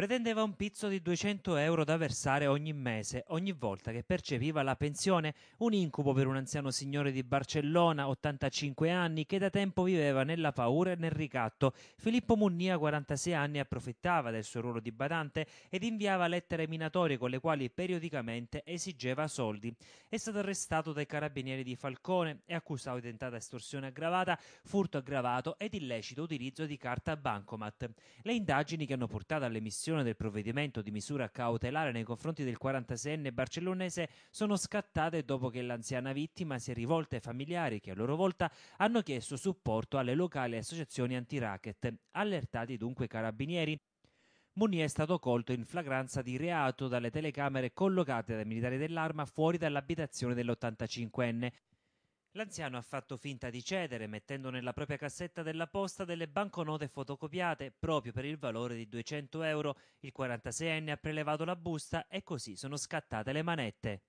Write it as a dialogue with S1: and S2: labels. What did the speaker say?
S1: pretendeva un pizzo di 200 euro da versare ogni mese, ogni volta che percepiva la pensione, un incubo per un anziano signore di Barcellona, 85 anni, che da tempo viveva nella paura e nel ricatto. Filippo Munnia, 46 anni, approfittava del suo ruolo di badante ed inviava lettere minatorie con le quali periodicamente esigeva soldi. È stato arrestato dai carabinieri di Falcone e accusato di tentata estorsione aggravata, furto aggravato ed illecito utilizzo di carta bancomat. Le indagini che hanno portato all'emissione l'applicazione del provvedimento di misura cautelare nei confronti del 46enne barcellonese sono scattate dopo che l'anziana vittima si è rivolta ai familiari che a loro volta hanno chiesto supporto alle locali associazioni anti-racket, allertati dunque i carabinieri. Muni è stato colto in flagranza di reato dalle telecamere collocate dai militari dell'arma fuori dall'abitazione dell'85enne. L'anziano ha fatto finta di cedere, mettendo nella propria cassetta della posta delle banconote fotocopiate proprio per il valore di 200 euro. Il 46enne ha prelevato la busta e così sono scattate le manette.